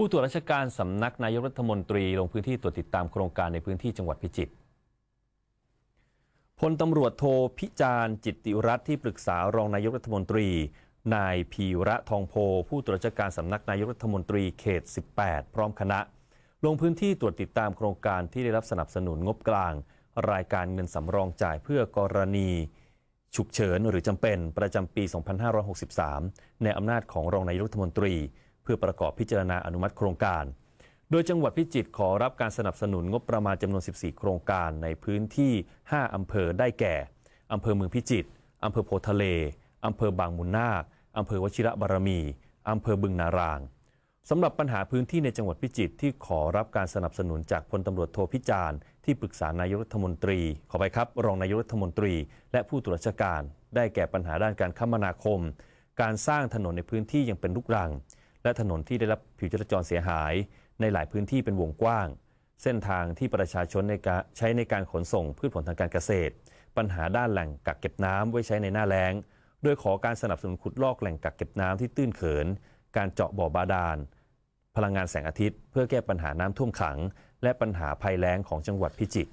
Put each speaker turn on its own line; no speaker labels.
ผู้ตรวจราชการ สำนักนายกรัฐมนตรี ลงพื้นที่ตรวจติดตามโครงการในพื้นที่จังหวัดพิจิตรพลตำรวจโทพิจารณ์จิตติรัตน์ที่ปรึกษารองนายกรัฐมนตรี นายพีระทองโพผู้ตรวจราชการสำนักนายกรัฐมนตรีเขต 18 พร้อมคณะ ลงพื้นที่ตรวจติดตามโครงการที่ได้รับสนับสนุนงบกลาง รายการเงินสำรองจ่ายเพื่อกรณีฉุกเฉินหรือจำเป็นประจำปี 2563 ในอำนาจของรองนายกรัฐมนตรีพื่อประกอบพิจารณาอนุมัติโครงการ โดยจังหวัดพิจิตรขอรับการสนับสนุนงบประมาณจำนวน 14 โครงการ ในพื้นที่ 5 อำเภอ ได้แก่ อำเภอเมืองพิจิตรอำเภอโพทะเลอำเภอบางมุนนาคอำเภอวชิระบารมีอำเภอบึงนาราง สำหรับปัญหาพื้นที่ในจังหวัดพิจิตรที่ขอรับการสนับสนุนจากพลตำรวจโทพิจารณ์ที่ปรึกษานายกรัฐมนตรี ขอไปครับรองนายกรัฐมนตรี และผู้ตรวจการ ได้แก่ปัญหาด้านการคมนาคม การสร้างถนนในพื้นที่ยังเป็นลุกรังและถนนที่ได้รับผิวจราจรเสียหายในหลายพื้นที่เป็นวงกว้าง เส้นทางที่ประชาชนในการใช้ในการขนส่งพืชผลทางการเกษตร ปัญหาด้านแหล่งกักเก็บน้ำไว้ใช้ในหน้าแล้งโดยขอการสนับสนุนขุดลอกแหล่งกักเก็บน้ำที่ตื้นเขิน การเจาะบ่อบาดาลพลังงานแสงอาทิตย์เพื่อแก้ปัญหาน้ำท่วมขัง และปัญหาภัยแล้งของจังหวัดพิจิตร